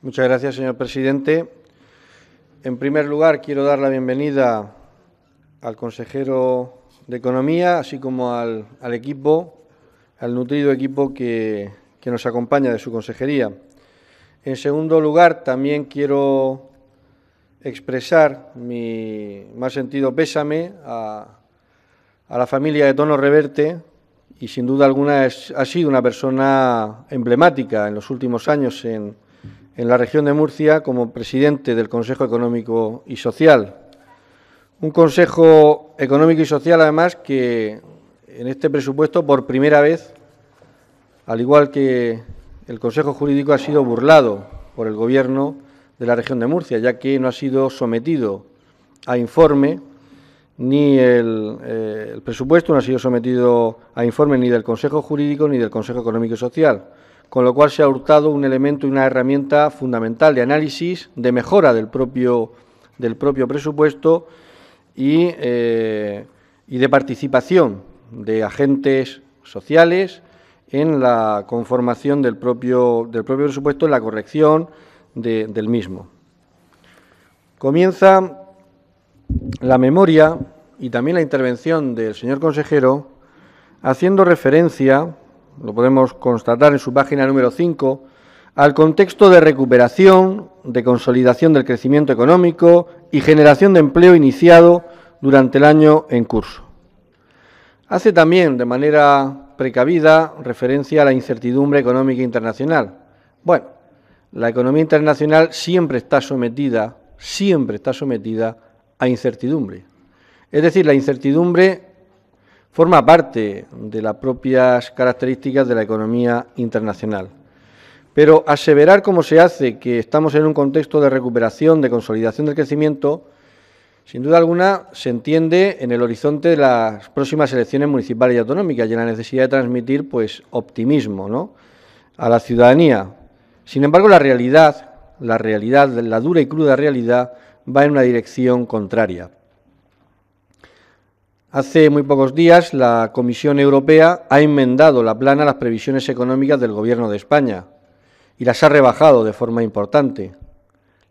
Muchas gracias, señor presidente. En primer lugar, quiero dar la bienvenida al consejero de Economía, así como al, equipo, al nutrido equipo que, nos acompaña de su consejería. En segundo lugar, también quiero expresar mi más sentido pésame a, a la familia de Tono Reverte y sin duda alguna ha sido una persona emblemática en los últimos años en en la región de Murcia como presidente del Consejo Económico y Social. Un Consejo Económico y Social, además, que en este presupuesto, por primera vez, al igual que el Consejo Jurídico, ha sido burlado por el Gobierno de la región de Murcia, ya que no ha sido sometido a informe ni el, eh, presupuesto, no ha sido sometido a informe ni del Consejo Jurídico ni del Consejo Económico y Social con lo cual se ha hurtado un elemento y una herramienta fundamental de análisis, de mejora del propio, del propio presupuesto y, eh, de participación de agentes sociales en la conformación del propio, del propio presupuesto, en la corrección del mismo. Comienza la memoria y también la intervención del señor consejero haciendo referencia lo podemos constatar en su página número 5, al contexto de recuperación, de consolidación del crecimiento económico y generación de empleo iniciado durante el año en curso. Hace también, de manera precavida, referencia a la incertidumbre económica internacional. Bueno, la economía internacional siempre está sometida, siempre está sometida a incertidumbre. Es decir, la incertidumbre forma parte de las propias características de la economía internacional. Pero aseverar, como se hace, que estamos en un contexto de recuperación, de consolidación del crecimiento, sin duda alguna se entiende en el horizonte de las próximas elecciones municipales y autonómicas y en la necesidad de transmitir pues, optimismo ¿no? a la ciudadanía. Sin embargo, la realidad, la realidad, la dura y cruda realidad, va en una dirección contraria. Hace muy pocos días la Comisión Europea ha enmendado la plana a las previsiones económicas del Gobierno de España y las ha rebajado de forma importante.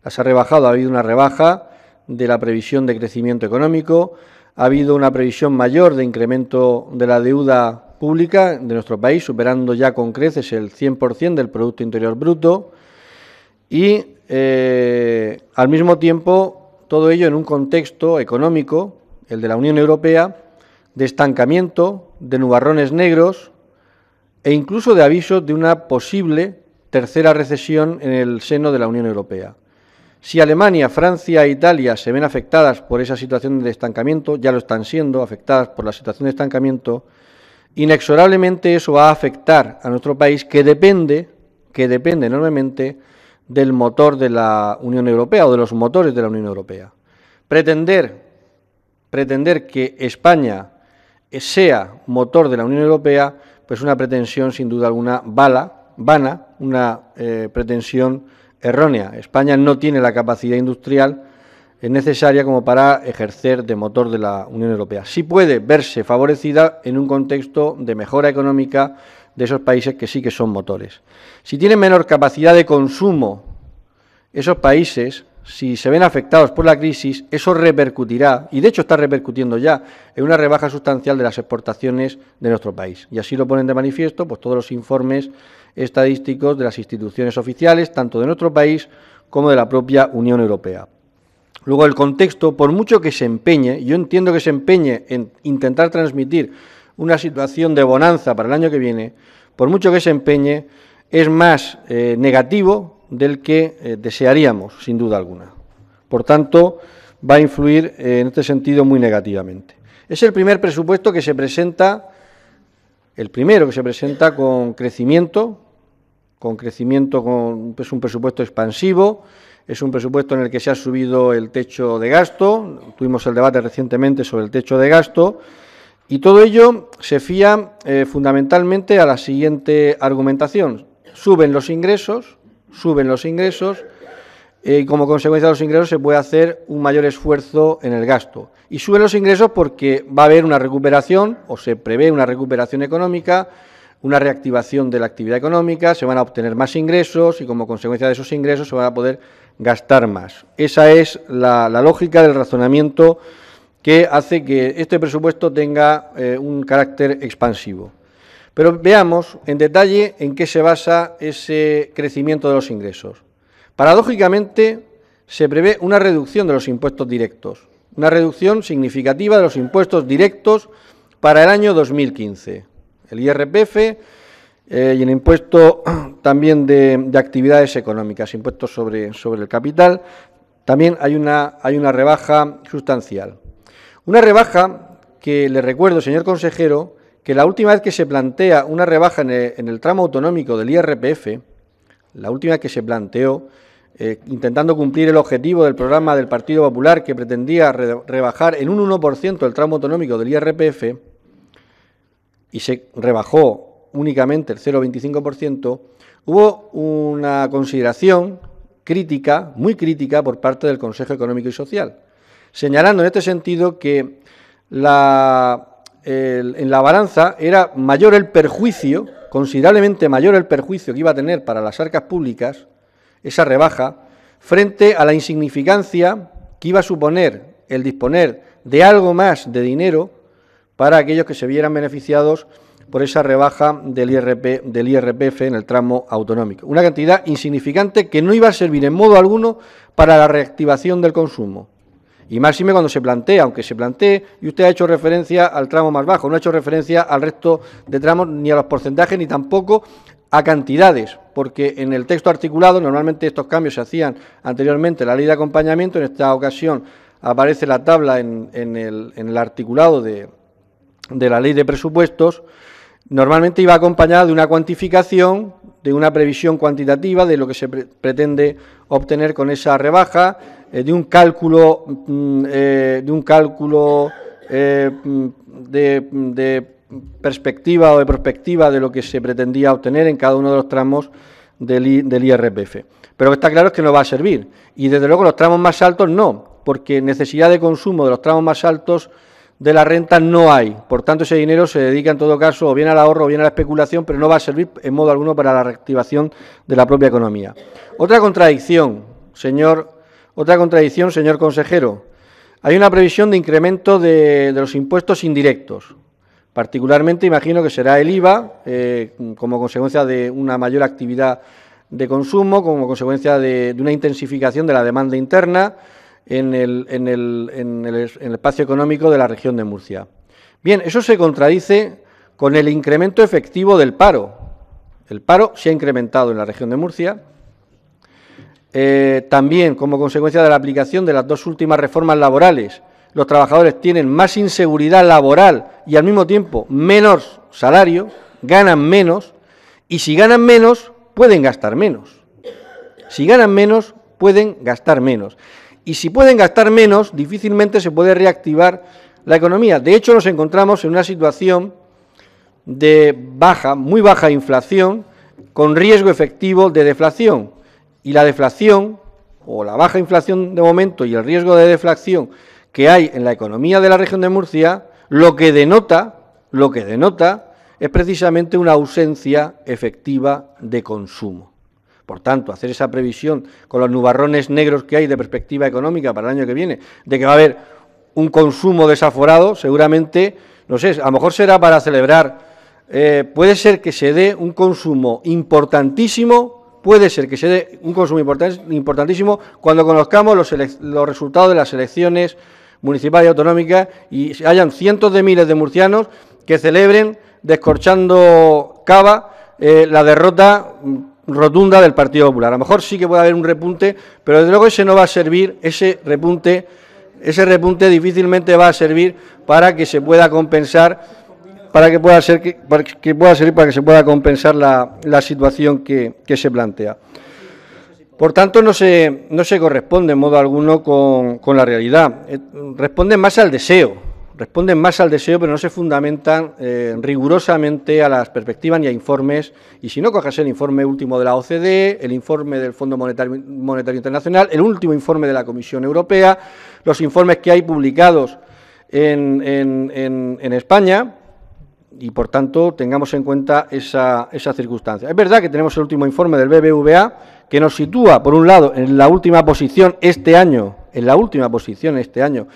Las ha rebajado, ha habido una rebaja de la previsión de crecimiento económico, ha habido una previsión mayor de incremento de la deuda pública de nuestro país, superando ya con creces el 100% del Producto Interior Bruto y eh, al mismo tiempo todo ello en un contexto económico el de la Unión Europea, de estancamiento, de nubarrones negros e incluso de aviso de una posible tercera recesión en el seno de la Unión Europea. Si Alemania, Francia e Italia se ven afectadas por esa situación de estancamiento, ya lo están siendo afectadas por la situación de estancamiento, inexorablemente eso va a afectar a nuestro país que depende, que depende enormemente del motor de la Unión Europea o de los motores de la Unión Europea. Pretender pretender que España sea motor de la Unión Europea, pues una pretensión sin duda alguna vana, una eh, pretensión errónea. España no tiene la capacidad industrial necesaria como para ejercer de motor de la Unión Europea. Sí puede verse favorecida en un contexto de mejora económica de esos países que sí que son motores. Si tienen menor capacidad de consumo, esos países si se ven afectados por la crisis, eso repercutirá, y de hecho está repercutiendo ya, en una rebaja sustancial de las exportaciones de nuestro país. Y así lo ponen de manifiesto pues, todos los informes estadísticos de las instituciones oficiales, tanto de nuestro país como de la propia Unión Europea. Luego, el contexto, por mucho que se empeñe, yo entiendo que se empeñe en intentar transmitir una situación de bonanza para el año que viene, por mucho que se empeñe, es más eh, negativo del que eh, desearíamos, sin duda alguna. Por tanto, va a influir eh, en este sentido muy negativamente. Es el primer presupuesto que se presenta, el primero que se presenta con crecimiento, con crecimiento, con, es un presupuesto expansivo, es un presupuesto en el que se ha subido el techo de gasto, tuvimos el debate recientemente sobre el techo de gasto, y todo ello se fía eh, fundamentalmente a la siguiente argumentación. Suben los ingresos, suben los ingresos eh, y como consecuencia de los ingresos se puede hacer un mayor esfuerzo en el gasto. Y suben los ingresos porque va a haber una recuperación o se prevé una recuperación económica, una reactivación de la actividad económica, se van a obtener más ingresos y como consecuencia de esos ingresos se van a poder gastar más. Esa es la, lógica del razonamiento que hace que este presupuesto tenga eh, un carácter expansivo. Pero veamos en detalle en qué se basa ese crecimiento de los ingresos. Paradójicamente, se prevé una reducción de los impuestos directos, una reducción significativa de los impuestos directos para el año 2015. El IRPF eh, y el impuesto también de, de, actividades económicas, impuestos sobre, sobre el capital, también hay una, hay una rebaja sustancial. Una rebaja que, le recuerdo, señor consejero, que la última vez que se plantea una rebaja en el, tramo autonómico del IRPF, la última vez que se planteó, eh, intentando cumplir el objetivo del programa del Partido Popular que pretendía rebajar en un 1% el tramo autonómico del IRPF, y se rebajó únicamente el 0,25%, hubo una consideración crítica, muy crítica, por parte del Consejo Económico y Social, señalando en este sentido que la en la balanza era mayor el perjuicio, considerablemente mayor el perjuicio que iba a tener para las arcas públicas esa rebaja, frente a la insignificancia que iba a suponer el disponer de algo más de dinero para aquellos que se vieran beneficiados por esa rebaja del, del IRPF en el tramo autonómico. Una cantidad insignificante que no iba a servir en modo alguno para la reactivación del consumo. Y máxime cuando se plantea, aunque se plantee, y usted ha hecho referencia al tramo más bajo, no ha hecho referencia al resto de tramos, ni a los porcentajes, ni tampoco a cantidades, porque en el texto articulado normalmente estos cambios se hacían anteriormente la ley de acompañamiento, en esta ocasión aparece la tabla en, el, articulado de, la ley de presupuestos, normalmente iba acompañada de una cuantificación, de una previsión cuantitativa de lo que se pretende obtener con esa rebaja, eh, de un cálculo mm, eh, un cálculo eh, mm, de, perspectiva o de perspectiva de lo que se pretendía obtener en cada uno de los tramos del, del IRPF. Pero que está claro es que no va a servir. Y desde luego los tramos más altos no, porque necesidad de consumo de los tramos más altos de la renta no hay. Por tanto, ese dinero se dedica en todo caso o bien al ahorro o bien a la especulación, pero no va a servir en modo alguno para la reactivación de la propia economía. Otra contradicción, señor otra contradicción, señor consejero. Hay una previsión de incremento de, los impuestos indirectos. Particularmente, imagino que será el IVA, eh, como consecuencia de una mayor actividad de consumo, como consecuencia de, una intensificación de la demanda interna en el espacio económico de la región de Murcia. Bien, eso se contradice con el incremento efectivo del paro. El paro se ha incrementado en la región de Murcia eh, también, como consecuencia de la aplicación de las dos últimas reformas laborales, los trabajadores tienen más inseguridad laboral y al mismo tiempo menos salario, ganan menos y si ganan menos pueden gastar menos. Si ganan menos pueden gastar menos. Y si pueden gastar menos, difícilmente se puede reactivar la economía. De hecho, nos encontramos en una situación de baja, muy baja inflación, con riesgo efectivo de deflación y la deflación o la baja inflación de momento y el riesgo de deflación que hay en la economía de la región de Murcia, lo que denota, lo que denota es precisamente una ausencia efectiva de consumo. Por tanto, hacer esa previsión con los nubarrones negros que hay de perspectiva económica para el año que viene, de que va a haber un consumo desaforado, seguramente, no sé, a lo mejor será para celebrar, eh, puede ser que se dé un consumo importantísimo puede ser que se dé un consumo importantísimo cuando conozcamos los, resultados de las elecciones municipales y autonómicas y hayan cientos de miles de murcianos que celebren descorchando cava eh, la derrota mm, rotunda del Partido Popular. A lo mejor sí que puede haber un repunte, pero desde luego ese no va a servir, ese repunte, ese repunte difícilmente va a servir para que se pueda compensar para que pueda, ser, para que pueda servir para que se pueda compensar la, situación que, se plantea. Por tanto, no se, corresponde en modo alguno con, la realidad. Eh, responden más al deseo, responden más al deseo, pero no se fundamentan eh, rigurosamente a las perspectivas ni a informes. Y si no coges el informe último de la OCDE, el informe del Fondo Monetario, Monetario Internacional, el último informe de la Comisión Europea, los informes que hay publicados en, en, en, en España, y por tanto tengamos en cuenta esa, esa, circunstancia. Es verdad que tenemos el último informe del BBVA que nos sitúa, por un lado, en la última posición este año, en la última posición este año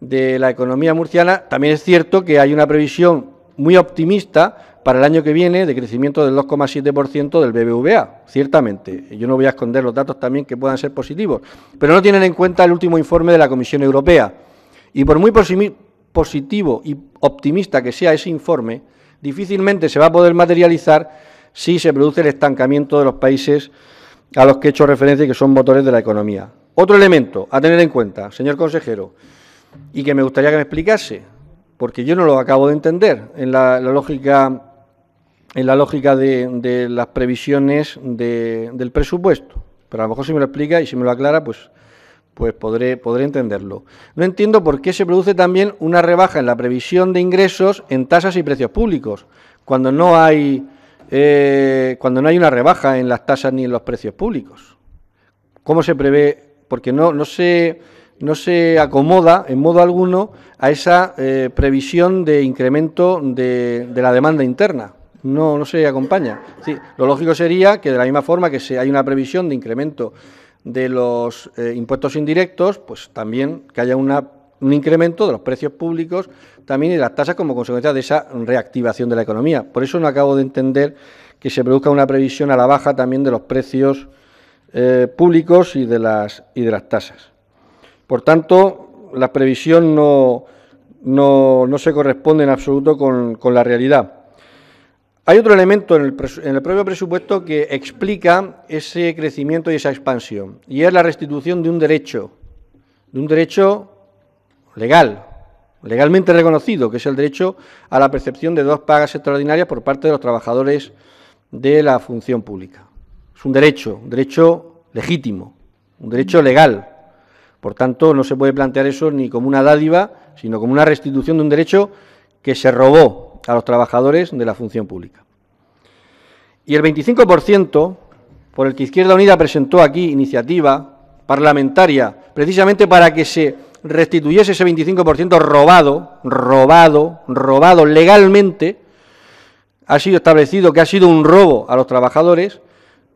de la economía murciana. También es cierto que hay una previsión muy optimista para el año que viene de crecimiento del 2,7% del BBVA, ciertamente. Yo no voy a esconder los datos también que puedan ser positivos, pero no tienen en cuenta el último informe de la Comisión Europea. Y por muy positivo y optimista que sea ese informe, difícilmente se va a poder materializar si se produce el estancamiento de los países a los que he hecho referencia y que son motores de la economía. Otro elemento a tener en cuenta, señor consejero, y que me gustaría que me explicase, porque yo no lo acabo de entender en la, lógica en la lógica de, las previsiones del presupuesto. Pero a lo mejor si me lo explica y si me lo aclara, pues pues podré, podré entenderlo. No entiendo por qué se produce también una rebaja en la previsión de ingresos en tasas y precios públicos, cuando no hay, eh, cuando no hay una rebaja en las tasas ni en los precios públicos. ¿Cómo se prevé? Porque no, no, se, no se acomoda en modo alguno a esa eh, previsión de incremento de, la demanda interna no, no se acompaña. lo lógico sería que de la misma forma que se, hay una previsión de incremento de los eh, impuestos indirectos, pues también que haya un incremento de los precios públicos, también y las tasas como consecuencia de esa reactivación de la economía. Por eso no acabo de entender que se produzca una previsión a la baja también de los precios eh, públicos y de, las, y de las tasas. Por tanto, la previsión no, se corresponde en absoluto con la realidad. Hay otro elemento en el, propio presupuesto que explica ese crecimiento y esa expansión, y es la restitución de un derecho, de un derecho legal, legalmente reconocido, que es el derecho a la percepción de dos pagas extraordinarias por parte de los trabajadores de la función pública. Es un derecho, un derecho legítimo, un derecho legal. Por tanto, no se puede plantear eso ni como una dádiva, sino como una restitución de un derecho que se robó a los trabajadores de la función pública. Y el 25% por el que Izquierda Unida presentó aquí iniciativa parlamentaria, precisamente para que se restituyese ese 25% robado, robado, robado legalmente, ha sido establecido que ha sido un robo a los trabajadores,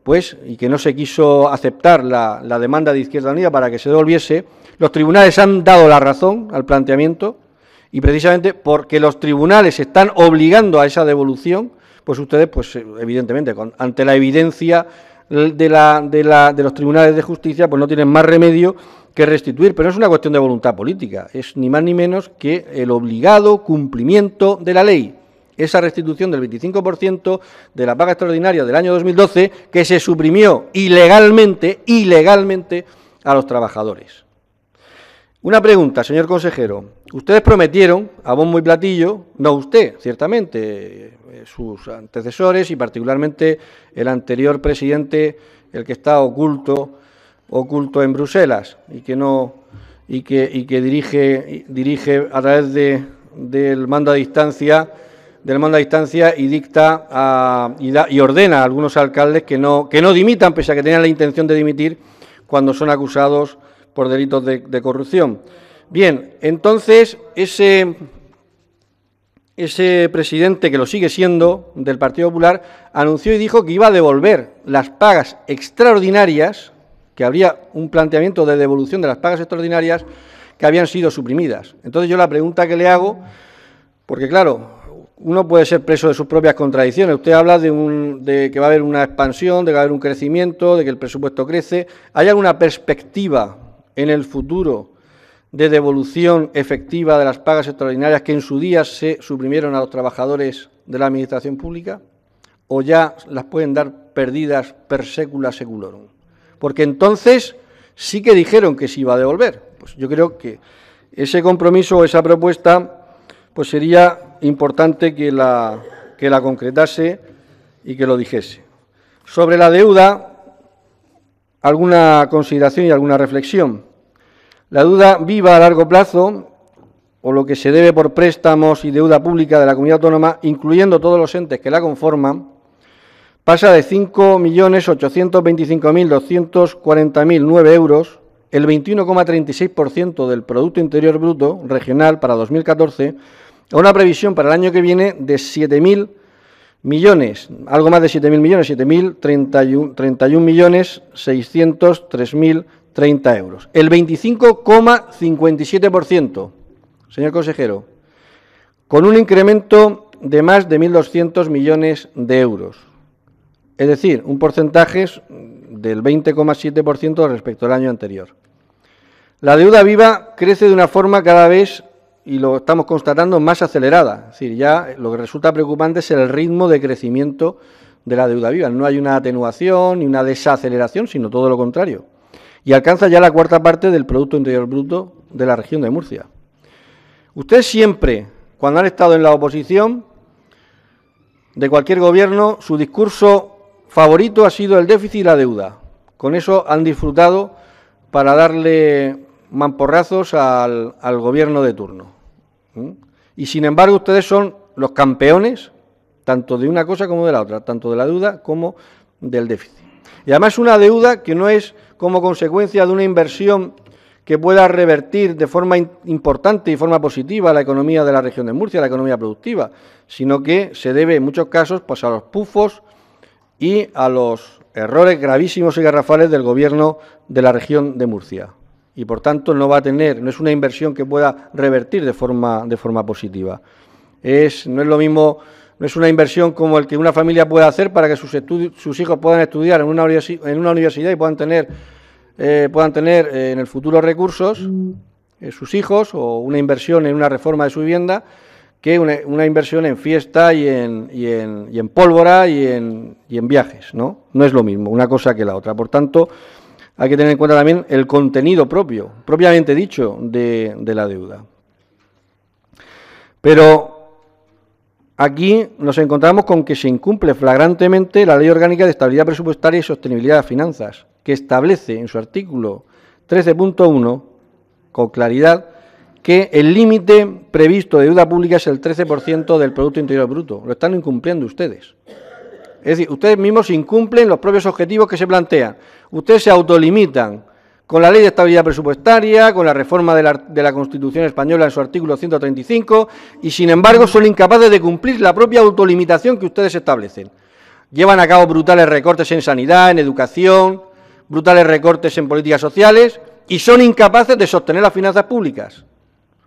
pues, y que no se quiso aceptar la, la demanda de Izquierda Unida para que se devolviese, los tribunales han dado la razón al planteamiento y precisamente porque los tribunales están obligando a esa devolución, pues ustedes, pues eh, evidentemente, ante la evidencia de, los tribunales de justicia, pues no tienen más remedio que restituir, pero no es una cuestión de voluntad política, es ni más ni menos que el obligado cumplimiento de la ley. Esa restitución del 25% de la paga extraordinaria del año 2012 que se suprimió ilegalmente, ilegalmente a los trabajadores. Una pregunta, señor consejero. Ustedes prometieron, a bombo y platillo, no usted, ciertamente, eh, sus antecesores y particularmente el anterior presidente, el que está oculto, oculto en Bruselas y que no y que, dirige, dirige a través de, del mando a distancia, del mando a distancia y dicta y, ordena a algunos alcaldes que no, que no dimitan, pese a que tenían la intención de dimitir cuando son acusados por delitos de corrupción. Bien, entonces ese, presidente que lo sigue siendo del Partido Popular anunció y dijo que iba a devolver las pagas extraordinarias, que habría un planteamiento de devolución de las pagas extraordinarias que habían sido suprimidas. Entonces yo la pregunta que le hago, porque claro, uno puede ser preso de sus propias contradicciones. Usted habla de, de, que va a haber una expansión, de que va a haber un crecimiento, de que el presupuesto crece. ¿Hay alguna perspectiva en el futuro de devolución efectiva de las pagas extraordinarias que en su día se suprimieron a los trabajadores de la Administración Pública? ¿O ya las pueden dar perdidas per secula seculorum? Porque entonces sí que dijeron que se iba a devolver. Pues yo creo que ese compromiso o esa propuesta pues sería importante que la, que la concretase y que lo dijese. Sobre la deuda, alguna consideración y alguna reflexión. La deuda viva a largo plazo, o lo que se debe por préstamos y deuda pública de la comunidad autónoma, incluyendo todos los entes que la conforman, pasa de 5.825.240.009 euros, el 21,36% del Producto Interior Bruto regional para 2014, a una previsión para el año que viene de 7.000 millones, algo más de 7.000 millones, 7.031.603.000 millones 30 euros. El 25,57%, señor consejero, con un incremento de más de 1.200 millones de euros. Es decir, un porcentaje del 20,7% respecto al año anterior. La deuda viva crece de una forma cada vez, y lo estamos constatando, más acelerada. Es decir, ya lo que resulta preocupante es el ritmo de crecimiento de la deuda viva. No hay una atenuación ni una desaceleración, sino todo lo contrario y alcanza ya la cuarta parte del Producto Interior Bruto de la región de Murcia. Ustedes siempre, cuando han estado en la oposición de cualquier gobierno, su discurso favorito ha sido el déficit y la deuda. Con eso han disfrutado para darle mamporrazos al, al gobierno de turno. Y sin embargo, ustedes son los campeones, tanto de una cosa como de la otra, tanto de la deuda como del déficit. Y además una deuda que no es como consecuencia de una inversión que pueda revertir de forma importante y forma positiva la economía de la región de Murcia, la economía productiva, sino que se debe en muchos casos pues, a los pufos y a los errores gravísimos y garrafales del gobierno de la región de Murcia. Y por tanto no va a tener, no es una inversión que pueda revertir de forma, de forma positiva. Es, no es lo mismo no es una inversión como el que una familia puede hacer para que sus, hijos puedan estudiar en una, universidad y puedan tener, eh, puedan tener eh, en el futuro recursos mm. eh, sus hijos o una inversión en una reforma de su vivienda que una, inversión en fiesta y en, pólvora y en, en viajes. ¿no? no es lo mismo una cosa que la otra. Por tanto, hay que tener en cuenta también el contenido propio, propiamente dicho, de, de la deuda. Pero Aquí nos encontramos con que se incumple flagrantemente la Ley Orgánica de Estabilidad Presupuestaria y Sostenibilidad de Finanzas, que establece en su artículo 13.1 con claridad que el límite previsto de deuda pública es el 13% del Producto Interior Bruto. Lo están incumpliendo ustedes. Es decir, ustedes mismos incumplen los propios objetivos que se plantean. Ustedes se autolimitan con la Ley de Estabilidad Presupuestaria, con la reforma de la, Constitución Española en su artículo 135, y sin embargo son incapaces de cumplir la propia autolimitación que ustedes establecen. Llevan a cabo brutales recortes en sanidad, en educación, brutales recortes en políticas sociales, y son incapaces de sostener las finanzas públicas.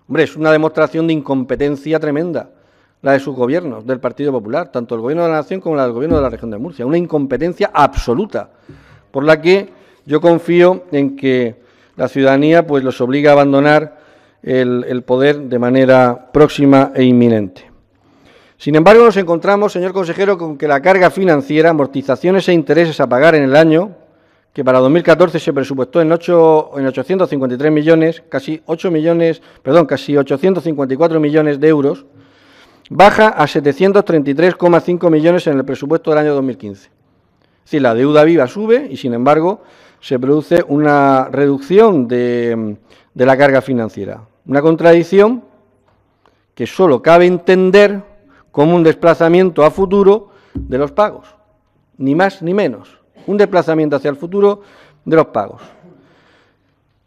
Hombre, es una demostración de incompetencia tremenda la de sus gobiernos, del Partido Popular, tanto el Gobierno de la Nación como el Gobierno de la Región de Murcia. Una incompetencia absoluta por la que yo confío en que la ciudadanía pues los obliga a abandonar el, poder de manera próxima e inminente. Sin embargo, nos encontramos, señor consejero, con que la carga financiera, amortizaciones e intereses a pagar en el año, que para 2014 se presupuestó en, 8, en 853 millones, casi 8 millones, perdón, casi 854 millones de euros, baja a 733,5 millones en el presupuesto del año 2015. Es decir, la deuda viva sube y, sin embargo, se produce una reducción de, la carga financiera. Una contradicción que solo cabe entender como un desplazamiento a futuro de los pagos, ni más ni menos, un desplazamiento hacia el futuro de los pagos.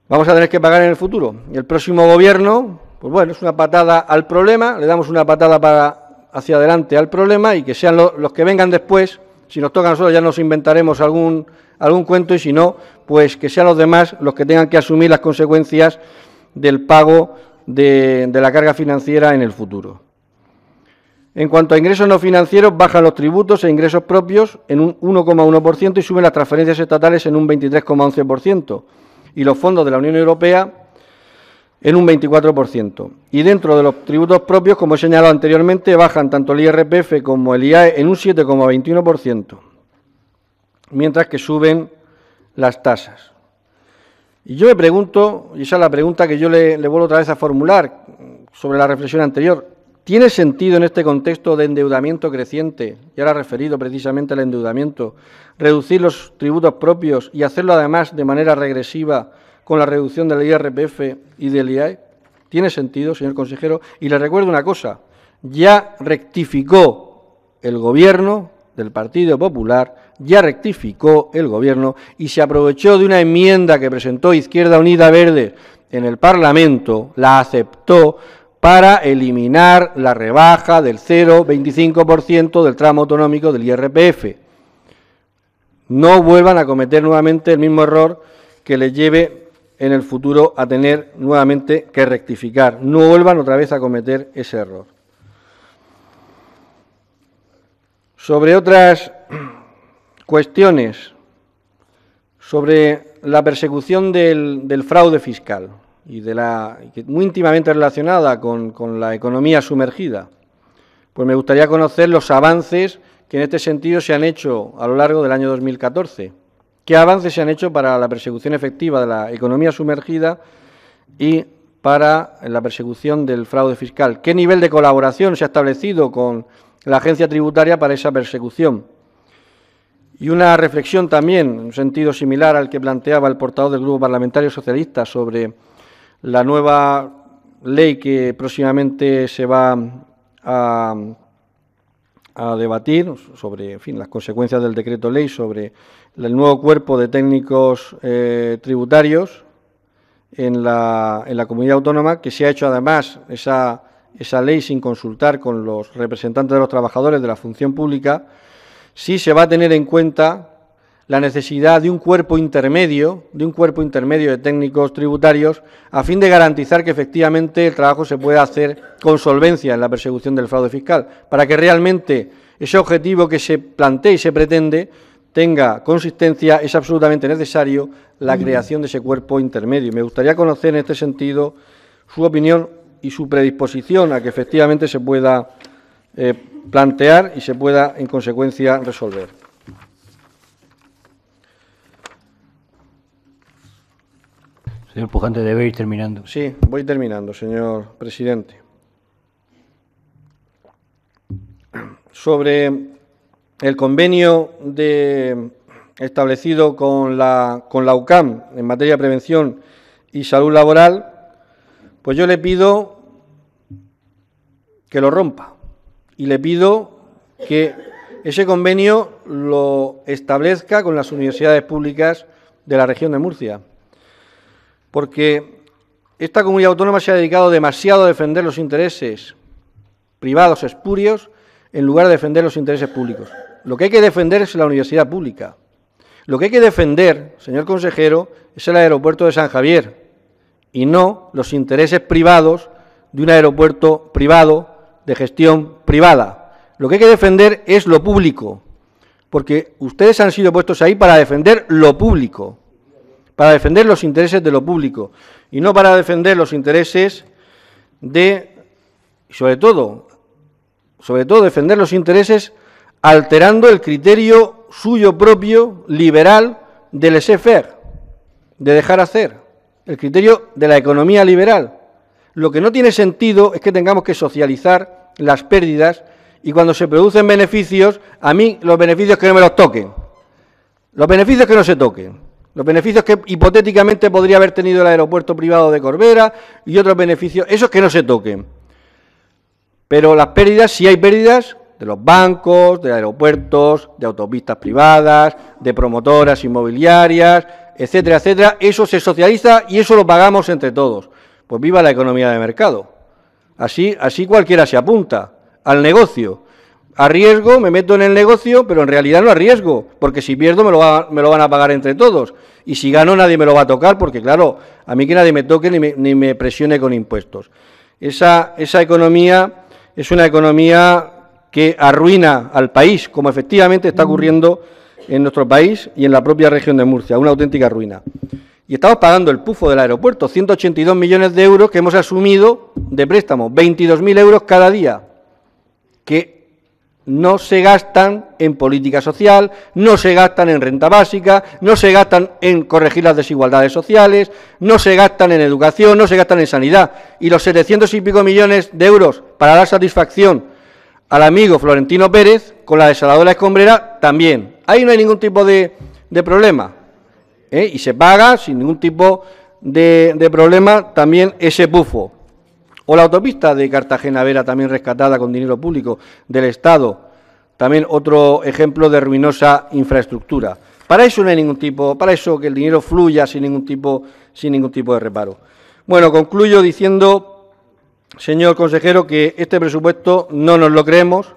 Vamos a tener que pagar en el futuro. y El próximo gobierno, pues bueno, es una patada al problema, le damos una patada para hacia adelante al problema y que sean los que vengan después, si nos toca a nosotros ya nos inventaremos algún algún cuento y si no, pues que sean los demás los que tengan que asumir las consecuencias del pago de, la carga financiera en el futuro. En cuanto a ingresos no financieros, bajan los tributos e ingresos propios en un 1,1% y suben las transferencias estatales en un 23,11% y los fondos de la Unión Europea en un 24%. Y dentro de los tributos propios, como he señalado anteriormente, bajan tanto el IRPF como el IAE en un 7,21% mientras que suben las tasas. Y yo me pregunto, y esa es la pregunta que yo le, vuelvo otra vez a formular sobre la reflexión anterior, ¿Tiene sentido en este contexto de endeudamiento creciente, y ahora referido precisamente al endeudamiento, reducir los tributos propios y hacerlo además de manera regresiva con la reducción del IRPF y del IAE? ¿Tiene sentido, señor consejero? Y le recuerdo una cosa, ya rectificó el Gobierno del Partido Popular, ya rectificó el gobierno y se aprovechó de una enmienda que presentó Izquierda Unida Verde en el Parlamento, la aceptó para eliminar la rebaja del 0,25% del tramo autonómico del IRPF. No vuelvan a cometer nuevamente el mismo error que les lleve en el futuro a tener nuevamente que rectificar. No vuelvan otra vez a cometer ese error. sobre otras cuestiones, sobre la persecución del, fraude fiscal y de la muy íntimamente relacionada con, con la economía sumergida, pues me gustaría conocer los avances que en este sentido se han hecho a lo largo del año 2014. ¿Qué avances se han hecho para la persecución efectiva de la economía sumergida y para la persecución del fraude fiscal? ¿Qué nivel de colaboración se ha establecido con la agencia tributaria para esa persecución. Y una reflexión también, en un sentido similar al que planteaba el portavoz del Grupo Parlamentario Socialista sobre la nueva ley que próximamente se va a, debatir sobre en fin, las consecuencias del decreto ley sobre el nuevo cuerpo de técnicos eh, tributarios en la, en la comunidad autónoma, que se ha hecho además esa esa ley sin consultar con los representantes de los trabajadores de la función pública, sí se va a tener en cuenta la necesidad de un cuerpo intermedio, de un cuerpo intermedio de técnicos tributarios, a fin de garantizar que efectivamente el trabajo se pueda hacer con solvencia en la persecución del fraude fiscal, para que realmente ese objetivo que se plantea y se pretende tenga consistencia, es absolutamente necesario la creación de ese cuerpo intermedio. Me gustaría conocer en este sentido su opinión y su predisposición a que efectivamente se pueda eh, plantear y se pueda, en consecuencia, resolver. Señor Pujante, debe ir terminando. Sí, voy terminando, señor presidente. Sobre el convenio establecido con la, con la UCAM en materia de prevención y salud laboral, pues yo le pido que lo rompa. Y le pido que ese convenio lo establezca con las universidades públicas de la región de Murcia. Porque esta comunidad autónoma se ha dedicado demasiado a defender los intereses privados espurios en lugar de defender los intereses públicos. Lo que hay que defender es la universidad pública. Lo que hay que defender, señor consejero, es el aeropuerto de San Javier y no los intereses privados de un aeropuerto privado de gestión privada. Lo que hay que defender es lo público, porque ustedes han sido puestos ahí para defender lo público, para defender los intereses de lo público y no para defender los intereses de, sobre todo, sobre todo defender los intereses alterando el criterio suyo propio, liberal, del laissez de dejar hacer, el criterio de la economía liberal. Lo que no tiene sentido es que tengamos que socializar las pérdidas y cuando se producen beneficios, a mí los beneficios que no me los toquen. Los beneficios que no se toquen. Los beneficios que hipotéticamente podría haber tenido el aeropuerto privado de Corbera y otros beneficios, esos que no se toquen. Pero las pérdidas, si hay pérdidas, de los bancos, de aeropuertos, de autopistas privadas, de promotoras inmobiliarias, etcétera, etcétera, eso se socializa y eso lo pagamos entre todos. Pues viva la economía de mercado. Así, así cualquiera se apunta al negocio. Arriesgo, me meto en el negocio, pero en realidad no arriesgo, porque si pierdo me lo, van a pagar entre todos. Y si gano nadie me lo va a tocar, porque claro, a mí que nadie me toque ni me, ni me presione con impuestos. Esa, esa economía es una economía que arruina al país, como efectivamente está mm. ocurriendo en nuestro país y en la propia región de Murcia, una auténtica ruina. Y estamos pagando el pufo del aeropuerto, 182 millones de euros que hemos asumido de préstamo, 22.000 euros cada día, que no se gastan en política social, no se gastan en renta básica, no se gastan en corregir las desigualdades sociales, no se gastan en educación, no se gastan en sanidad. Y los 700 y pico millones de euros para dar satisfacción al amigo Florentino Pérez con la desaladora escombrera también. Ahí no hay ningún tipo de, de problema. ¿eh? y se paga sin ningún tipo de, problema también ese bufo O la autopista de Cartagena Vera, también rescatada con dinero público del Estado. También otro ejemplo de ruinosa infraestructura. Para eso no hay ningún tipo, para eso que el dinero fluya sin ningún tipo, sin ningún tipo de reparo. Bueno, concluyo diciendo, señor consejero, que este presupuesto no nos lo creemos,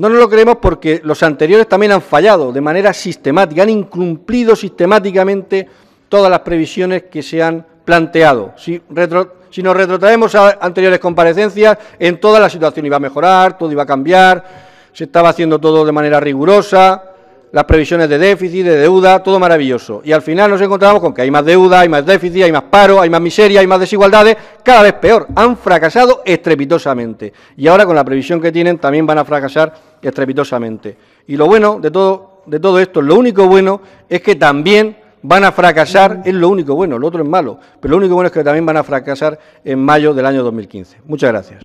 no nos lo creemos porque los anteriores también han fallado de manera sistemática, han incumplido sistemáticamente todas las previsiones que se han planteado. Si, nos retrotraemos a anteriores comparecencias, en toda la situación iba a mejorar, todo iba a cambiar, se estaba haciendo todo de manera rigurosa, las previsiones de déficit, de deuda, todo maravilloso. Y al final nos encontramos con que hay más deuda, hay más déficit, hay más paro, hay más miseria, hay más desigualdades, cada vez peor. Han fracasado estrepitosamente. Y ahora con la previsión que tienen también van a fracasar estrepitosamente. Y lo bueno de todo, de todo esto, lo único bueno es que también van a fracasar, es lo único bueno, lo otro es malo, pero lo único bueno es que también van a fracasar en mayo del año 2015. Muchas gracias.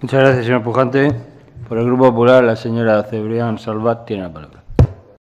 Muchas gracias, señor Pujante. Por el Grupo Popular, la señora Cebrián Salvat tiene la palabra.